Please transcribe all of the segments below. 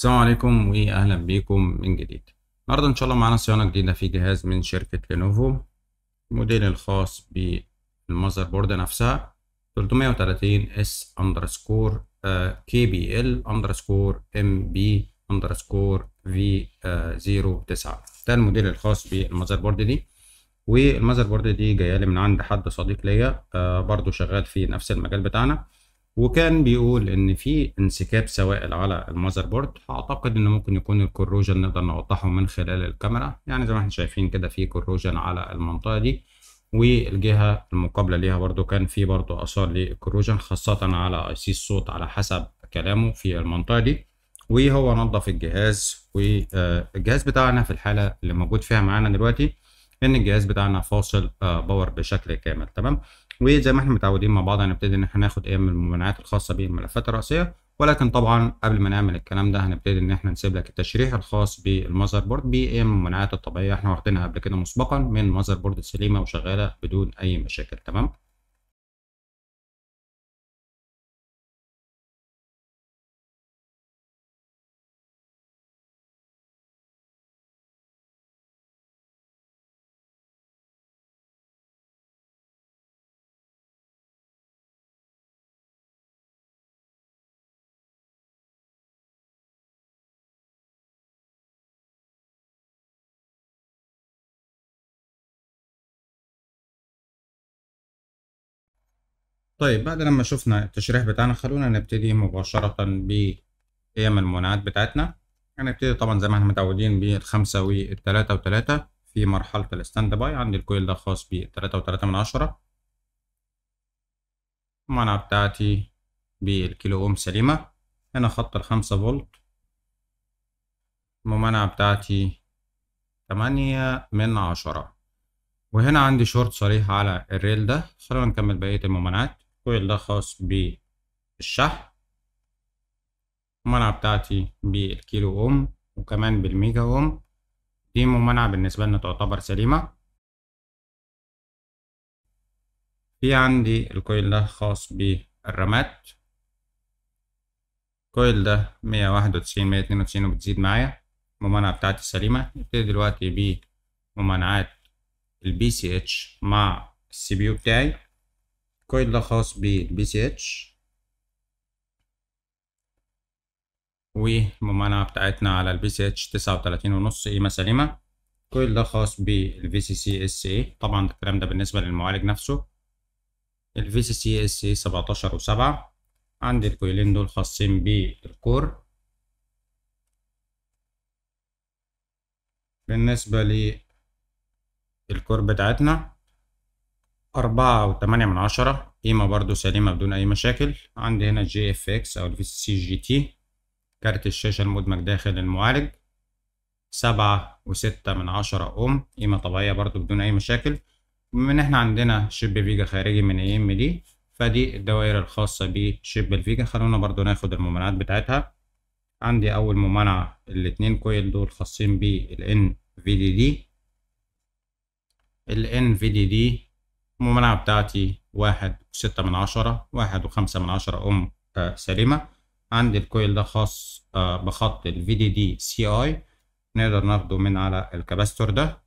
السلام عليكم واهلا بيكم من جديد النهارده ان شاء الله معانا صيانه جديده في جهاز من شركه لينوفو الموديل الخاص بالمذر بورد نفسها 330 اس اندرسكور كي بي ال اندرسكور ام بي اندرسكور في 09 ده الموديل الخاص بالمذر بورد دي والمذر بورد دي جايه لي من عند حد صديق ليا برضه آه، برضو شغال في نفس المجال بتاعنا وكان بيقول ان في انسكاب سوائل على المذر بورد اعتقد ان ممكن يكون الكروجن نقدر نوضحه من خلال الكاميرا يعني زي ما احنا شايفين كده في كروجن على المنطقه دي والجهه المقابله ليها برضو كان في برضو اثار للكروجن خاصه على اي سي الصوت على حسب كلامه في المنطقه دي وهو نظف الجهاز والجهاز بتاعنا في الحاله اللي موجود فيها معانا دلوقتي ان الجهاز بتاعنا فاصل آه، باور بشكل كامل تمام وزي ما احنا متعودين مع بعض هنبتدي ان احنا ناخد ايه من الممانعات الخاصه بالملفات الرئيسيه ولكن طبعا قبل ما نعمل الكلام ده هنبتدي ان احنا نسيب لك التشريح الخاص بالمذر بورد بايه الممانعات الطبيعيه احنا واخدينها قبل كده مسبقا من مذر بورد سليمه وشغاله بدون اي مشاكل تمام طيب بعد لما شفنا التشريح بتاعنا خلونا نبتدي مباشرة بقيم المناعات بتاعتنا هنبتدي يعني طبعا زي ما احنا متعودين بالخمسة والتلاتة وتلاتة في مرحلة الستاند باي عندي الكويل ده خاص بالتلاتة وتلاتة من عشرة المنعة بتاعتي بالكيلو أوم سليمة هنا خط الخمسة فولت الممانعة بتاعتي تمانية من عشرة وهنا عندي شورت صريح على الريل ده خلونا نكمل بقية الممانعات كل ده خاص بالشحن المنعة بتاعتي بالكيلو أوم وكمان بالميجا أوم دي ممنعة بالنسبة لنا تعتبر سليمة في عندي الكويل ده خاص بالرامات الكويل ده مية واحد وتسعين مية اتنين وتسعين وبتزيد معايا الممانعة بتاعتي سليمة نبتدي دلوقتي بممانعات البي سي اتش مع السي بي يو بتاعي كويل ده خاص بالبي سي اتش والممانعة بتاعتنا على البي سي اتش تسعة وتلاتين ونص قيمة سليمة كويل ده خاص بالفي سي سي اس اي طبعا الكلام ده بالنسبة للمعالج نفسه الفي سي سي اس اي سبعتاشر وسبعة عندي الكويلين دول خاصين بالكور بالنسبة للكور بتاعتنا أربعة وتمانية من عشرة قيمة برضو سليمة بدون أي مشاكل عندي هنا جي اف اكس أو الفي سي جي تي كارت الشاشة المدمج داخل المعالج سبعة وستة من عشرة أم قيمة طبيعية برضو بدون أي مشاكل من إحنا عندنا شيب فيجا خارجي من اي ام دي فدي الدوائر الخاصة بشيب الفيجا خلونا برضو ناخد الممانعات بتاعتها عندي أول ممانعة الاتنين كويل دول خاصين بالان في دي دي الان في دي دي الممانعة بتاعتي واحد وستة من عشرة واحد وخمسة من عشرة أم سليمة عندي الكويل ده خاص آه، بخط ال VDD CI نقدر ناخده من على الكباستور ده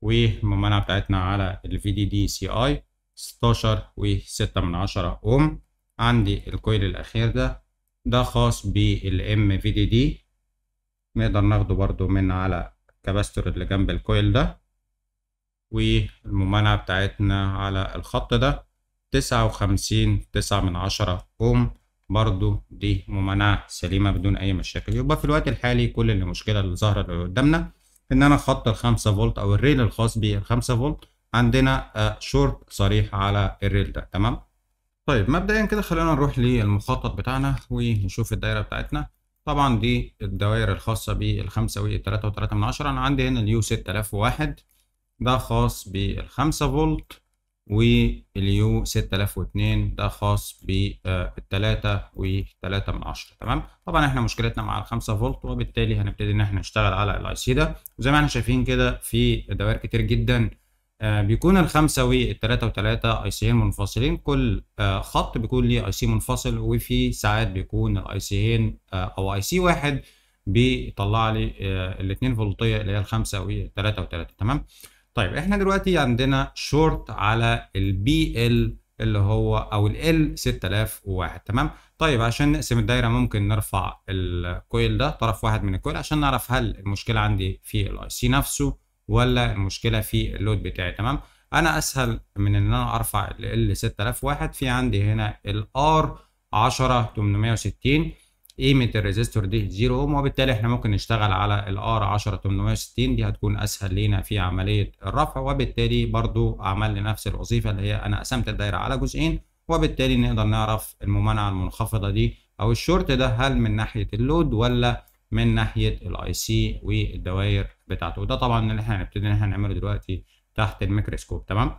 والممانعة بتاعتنا على ال VDD CI ستاشر وستة من عشرة أم عندي الكويل الأخير ده ده خاص بالام في دي دي نقدر ناخده برضو من على الكباستور اللي جنب الكويل ده والممانعة بتاعتنا على الخط ده تسعة وخمسين تسعة من عشرة أوم برضو دي ممانعة سليمة بدون أي مشاكل يبقى في الوقت الحالي كل المشكلة اللي ظاهرة اللي قدامنا إن أنا خط الخمسة فولت أو الريل الخاص بالخمسة فولت عندنا آه، شورت صريح على الريل ده تمام طيب مبدئيا كده خلينا نروح للمخطط بتاعنا ونشوف الدايرة بتاعتنا طبعا دي الدوائر الخاصة بالخمسة و وتلاتة من عشرة أنا عندي هنا اليو ستة آلاف ده خاص بالخمسة فولت واليو 6002 ده خاص بالتلاتة وتلاتة من عشرة تمام طبعا احنا مشكلتنا مع الخمسة فولت وبالتالي هنبتدي ان احنا نشتغل على الاي سي ده وزي ما احنا شايفين كده في دوائر كتير جدا آه بيكون الخمسة والتلاتة وتلاتة اي سيين منفصلين كل آه خط بيكون ليه اي سي منفصل وفي ساعات بيكون الاي سيين آه او اي سي واحد بيطلع لي آه، الاتنين فولتية اللي هي الخمسة والتلاتة وتلاتة تمام طيب احنا دلوقتي عندنا شورت على البي ال اللي هو او ال 6001 تمام طيب عشان نقسم الدايره ممكن نرفع الكويل ده طرف واحد من الكويل عشان نعرف هل المشكله عندي في الاي سي نفسه ولا المشكله في اللود بتاعي تمام انا اسهل من ان انا ارفع ال 6001 في عندي هنا الار 860 قيمه الريزستور دي 0 اوم وبالتالي احنا ممكن نشتغل على الار 10860 دي هتكون اسهل لينا في عمليه الرفع وبالتالي برضو عمل نفس الوظيفه اللي هي انا قسمت الدايره على جزئين وبالتالي نقدر نعرف الممانعه المنخفضه دي او الشورت ده هل من ناحيه اللود ولا من ناحيه الاي سي والدوائر بتاعته وده طبعا اللي احنا هنبتدي ان احنا نعمله دلوقتي تحت الميكروسكوب تمام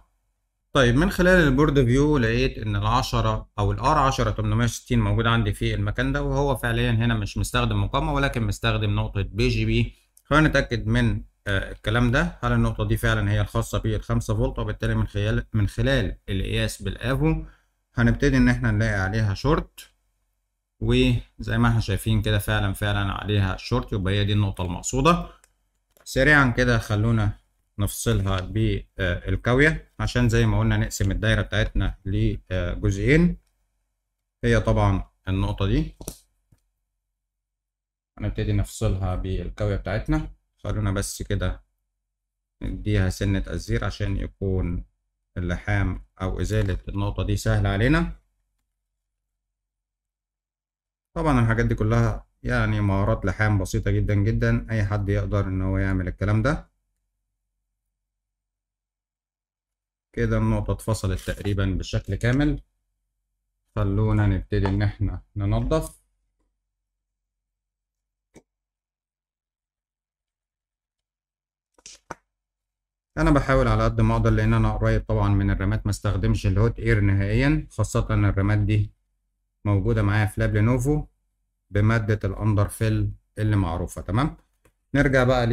طيب من خلال البورد فيو لقيت ان ال10 او الار 10 860 موجود عندي في المكان ده وهو فعليا هنا مش مستخدم مقاومة ولكن مستخدم نقطة بي جي بي خلينا نتأكد من آه الكلام ده هل النقطة دي فعلا هي الخاصة بال5 فولت وبالتالي من خلال من خلال القياس بالافو هنبتدي ان احنا نلاقي عليها شورت وزي ما احنا شايفين كده فعلا فعلا عليها شورت يبقى هي دي النقطة المقصودة سريعا كده خلونا نفصلها بالكاوية عشان زي ما قلنا نقسم الدايرة بتاعتنا لجزئين هي طبعا النقطة دي هنبتدي نفصلها بالكاوية بتاعتنا خلونا بس كده نديها سنة الزير عشان يكون اللحام أو إزالة النقطة دي سهلة علينا طبعا الحاجات دي كلها يعني مهارات لحام بسيطة جدا جدا أي حد يقدر إن هو يعمل الكلام ده كده النقطة اتفصلت تقريبا بشكل كامل خلونا نبتدي ان احنا ننظف انا بحاول على قد ما اقدر لان انا قريب طبعا من الرامات ما استخدمش الهوت اير نهائيا خاصة الرامات دي موجودة معايا في لاب لينوفو بمادة الاندر فيل اللي معروفة تمام نرجع بقى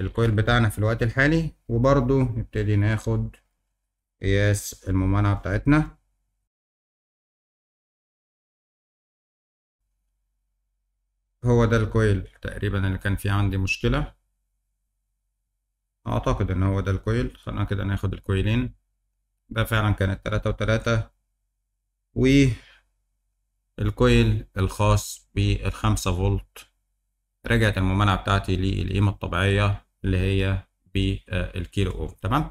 للكويل بتاعنا في الوقت الحالي وبرضو نبتدي ناخد قياس الممانعة بتاعتنا هو ده الكويل تقريبا اللي كان فيه عندي مشكلة أعتقد إن هو ده الكويل خلينا كده ناخد الكويلين ده فعلا كانت تلاتة وتلاتة والكويل الخاص بالخمسة فولت رجعت الممانعة بتاعتي للقيمة الطبيعية اللي هي بالكيلو اوف تمام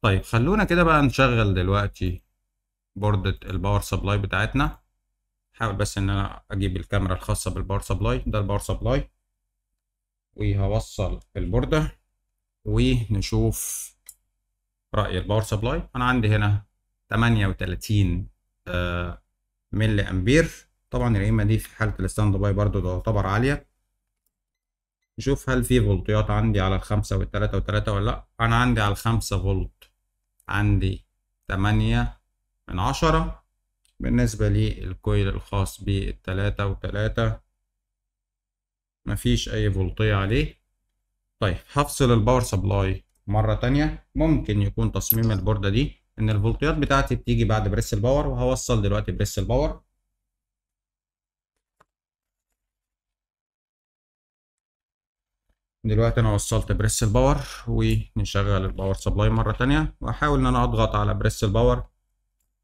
طيب خلونا كده بقى نشغل دلوقتي بوردة الباور سبلاي بتاعتنا حاول بس ان انا اجيب الكاميرا الخاصة بالباور سبلاي ده الباور سبلاي وهوصل البوردة ونشوف رأي الباور سبلاي انا عندي هنا 38 آه، ملي امبير طبعا القيمة دي في حالة الستاند باي برضو تعتبر عالية نشوف هل في فولتيات عندي على الخمسة والتلاتة والتلاتة ولا لأ أنا عندي على الخمسة فولت عندي تمانية من عشرة بالنسبة للكويل الخاص بالتلاتة وتلاتة مفيش أي فولتية عليه طيب هفصل الباور سبلاي مرة تانية ممكن يكون تصميم البوردة دي إن الفولتيات بتاعتي بتيجي بعد بريس الباور وهوصل دلوقتي بريس الباور دلوقتي انا وصلت بريس الباور ونشغل الباور سبلاي مره تانية واحاول ان انا اضغط على بريس الباور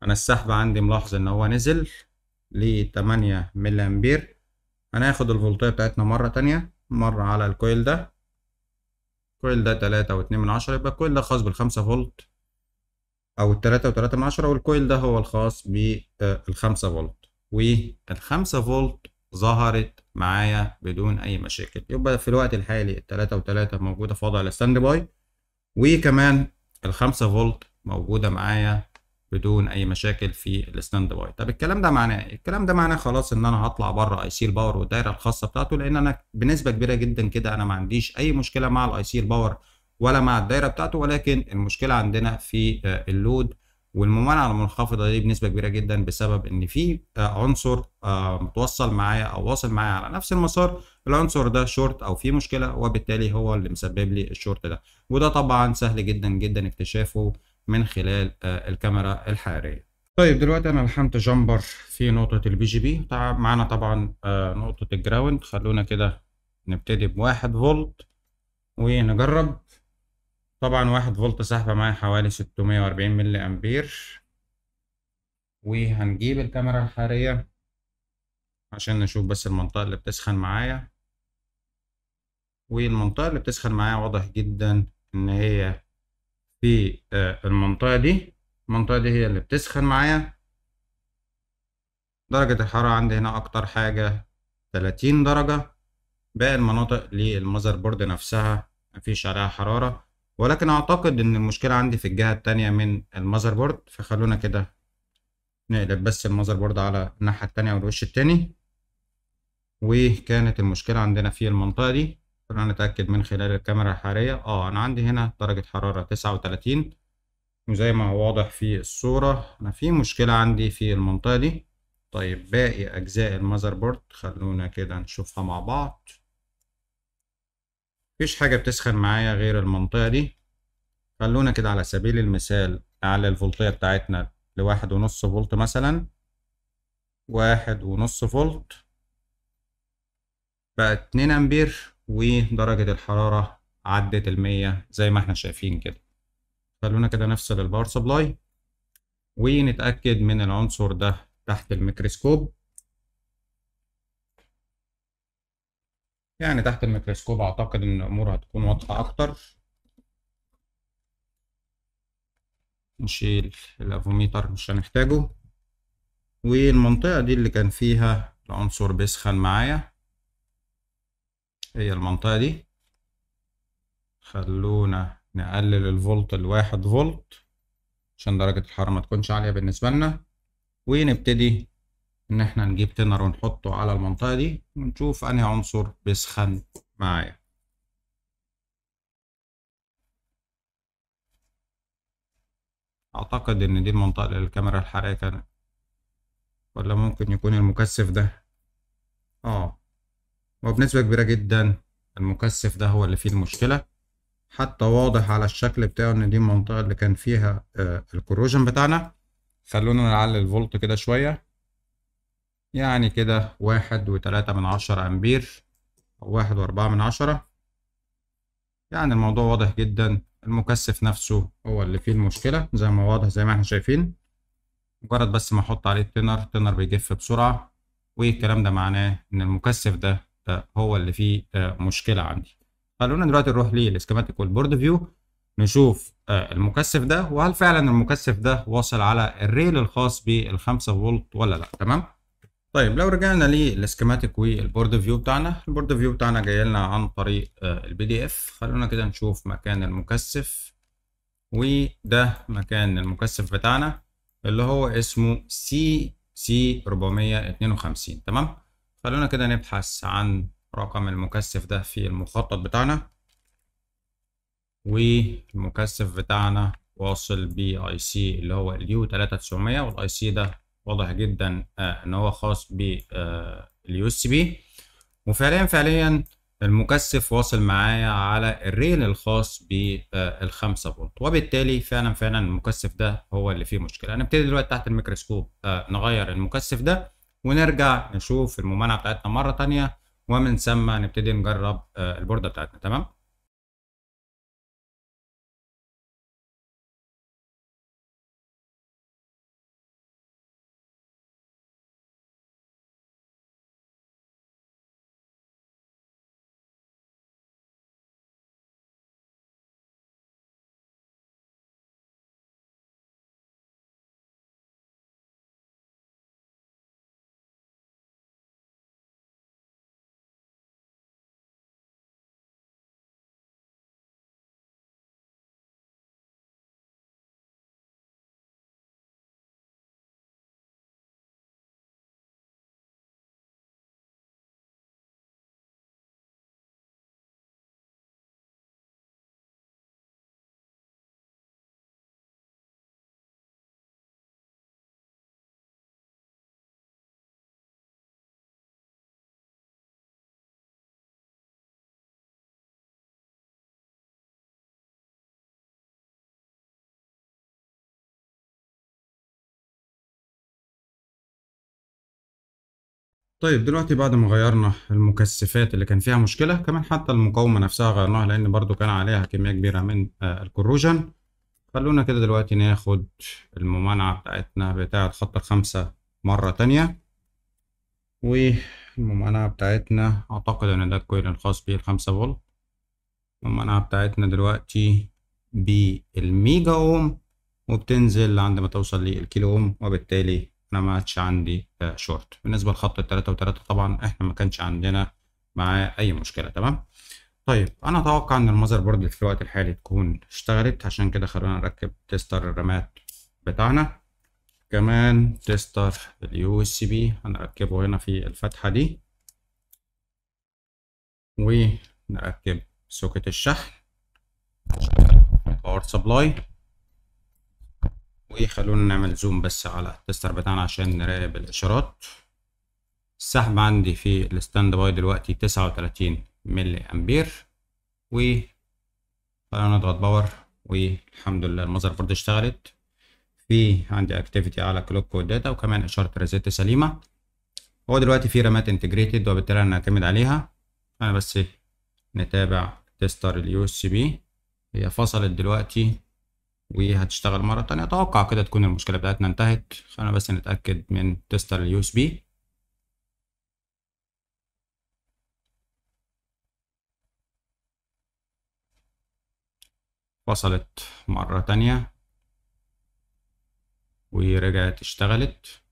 انا السحب عندي ملاحظ ان هو نزل ل 8 ملي امبير هناخد الفولتيه بتاعتنا مره تانية مره على الكويل ده الكويل ده تلاتة واتنين من عشرة يبقى الكويل ده خاص بالخمسة فولت او التلاتة وتلاتة من عشرة والكويل ده هو الخاص بالخمسة فولت والخمسة فولت ظهرت معايا بدون اي مشاكل يبقى في الوقت الحالي التلاتة وتلاتة موجودة في وضع الستاند باي وكمان الخمسة فولت موجودة معايا بدون اي مشاكل في الستاند باي طب الكلام ده معناه ايه الكلام ده معناه خلاص ان انا هطلع بره اي سي الباور والدايره الخاصه بتاعته لان انا بنسبه كبيره جدا كده انا ما عنديش اي مشكله مع الاي سي الباور ولا مع الدايره بتاعته ولكن المشكله عندنا في آه، اللود والممانعه المنخفضه دي بنسبه كبيره جدا بسبب ان في آه، عنصر آه، متوصل معايا او واصل معايا على نفس المسار العنصر ده شورت او في مشكله وبالتالي هو اللي مسبب لي الشورت ده وده طبعا سهل جدا جدا اكتشافه من خلال آه، الكاميرا الحراريه طيب دلوقتي انا لحمت جامبر في نقطه البي جي بي معانا طبعا نقطه الجراوند خلونا كده نبتدي بواحد فولت ونجرب طبعا واحد فولت سحبة معايا حوالي 640 ملي أمبير وهنجيب الكاميرا الحرارية عشان نشوف بس المنطقة اللي بتسخن معايا والمنطقة اللي بتسخن معايا واضح جدا إن هي في آه، المنطقة دي المنطقة دي هي اللي بتسخن معايا درجة الحرارة عندي هنا أكتر حاجة 30 درجة باقي المناطق للمذر بورد نفسها مفيش عليها حرارة ولكن اعتقد ان المشكلة عندي في الجهة التانية من المذر بورد فخلونا كده نقلب بس المذر بورد على الناحية التانية والوش التاني وكانت المشكلة عندنا في المنطقة دي خلونا نتأكد من خلال الكاميرا الحرارية اه انا عندي هنا درجة حرارة تسعة وتلاتين وزي ما هو واضح في الصورة انا في مشكلة عندي في المنطقة دي طيب باقي اجزاء المذر بورد خلونا كده نشوفها مع بعض مفيش حاجة بتسخن معايا غير المنطقة دي خلونا كده على سبيل المثال أعلى الفولتية بتاعتنا لواحد ونص فولت مثلا واحد ونص فولت بقى اتنين أمبير ودرجة الحرارة عدت المية زي ما احنا شايفين كده خلونا كده نفصل الباور سبلاي ونتأكد من العنصر ده تحت الميكروسكوب يعني تحت الميكروسكوب اعتقد ان الامور هتكون واضحة اكتر نشيل الافوميتر مش هنحتاجه والمنطقة دي اللي كان فيها العنصر بيسخن معايا هي المنطقة دي خلونا نقلل الفولت لواحد فولت عشان درجة الحرارة ما تكونش عالية بالنسبة لنا ونبتدي ان احنا نجيب تنر ونحطه على المنطقة دي ونشوف انهي عنصر بيسخن معايا اعتقد ان دي المنطقة اللي الكاميرا الحرارية كانت ولا ممكن يكون المكثف ده اه وبنسبة كبيرة جدا المكثف ده هو اللي فيه المشكلة حتى واضح على الشكل بتاعه ان دي المنطقة اللي كان فيها آه، الكروجن بتاعنا خلونا نعلي الفولت كده شوية يعني كده واحد وتلاتة من عشرة أمبير أو واحد وأربعة من عشرة يعني الموضوع واضح جدا المكثف نفسه هو اللي فيه المشكلة زي ما واضح زي ما احنا شايفين مجرد بس ما أحط عليه التنر التنر بيجف بسرعة والكلام ده معناه إن المكثف ده, هو اللي فيه آه، مشكلة عندي خلونا دلوقتي نروح للسكيماتيك والبورد فيو نشوف آه، المكثف ده وهل فعلا المكثف ده واصل على الريل الخاص بالخمسة فولت ولا لا تمام طيب لو رجعنا للسكيماتيك والبورد فيو بتاعنا البورد فيو بتاعنا جاي لنا عن طريق البي دي اف خلونا كده نشوف مكان المكثف وده مكان المكثف بتاعنا اللي هو اسمه سي سي 452 تمام خلونا كده نبحث عن رقم المكثف ده في المخطط بتاعنا والمكثف بتاعنا واصل بي اي سي اللي هو اليو 3900 والاي سي ده واضح جدا آه، ان هو خاص باليو اس بي وفعليا فعليا المكثف واصل معايا على الريل الخاص بالخمسة آه، فولت وبالتالي فعلا فعلا المكثف ده هو اللي فيه مشكلة هنبتدي دلوقتي تحت الميكروسكوب آه، نغير المكثف ده ونرجع نشوف الممانعة بتاعتنا مرة تانية ومن ثم نبتدي نجرب البوردة بتاعتنا تمام طيب دلوقتي بعد ما غيرنا المكثفات اللي كان فيها مشكلة كمان حتى المقاومة نفسها غيرناها لأن برضو كان عليها كمية كبيرة من آه، الكروجن خلونا كده دلوقتي ناخد الممانعة بتاعتنا بتاعة خط الخمسة مرة تانية والممانعة بتاعتنا أعتقد إن ده الكويل الخاص بيه الخمسة فولت الممانعة بتاعتنا دلوقتي بالميجا أوم وبتنزل عندما توصل للكيلو أوم وبالتالي احنا ما عادش عندي آه، شورت بالنسبه لخط التلاتة وتلاتة طبعا احنا ما كانش عندنا معاه اي مشكله تمام طيب انا اتوقع ان المذر بورد في الوقت الحالي تكون اشتغلت عشان كده خلونا نركب تيستر الرامات بتاعنا كمان تيستر اليو اس بي هنركبه هنا في الفتحه دي ونركب سوكت الشحن باور سبلاي وخلونا نعمل زوم بس على التستر بتاعنا عشان نراقب الاشارات السحب عندي في الستاند باي دلوقتي تسعة وتلاتين ملي امبير و خلونا نضغط باور والحمد لله المذر بورد اشتغلت في عندي اكتيفيتي على كلوك والداتا وكمان اشاره ريزيت سليمه هو دلوقتي في رامات انتجريتد وبالتالي انا هعتمد عليها انا بس نتابع تستر اليو اس بي هي فصلت دلوقتي وهتشتغل مرة تانية أتوقع كده تكون المشكلة بتاعتنا انتهت خلينا بس نتأكد من تستر اليو اس بي وصلت مرة تانية ورجعت اشتغلت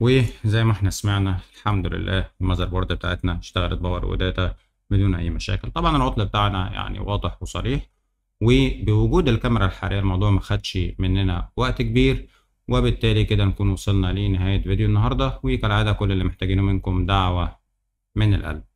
وزي ما احنا سمعنا الحمد لله المذر بورد بتاعتنا اشتغلت باور وداتا بدون اي مشاكل طبعا العطل بتاعنا يعني واضح وصريح وبوجود الكاميرا الحراريه الموضوع ما خدش مننا وقت كبير وبالتالي كده نكون وصلنا لنهايه فيديو النهارده وكالعاده كل اللي محتاجينه منكم دعوه من القلب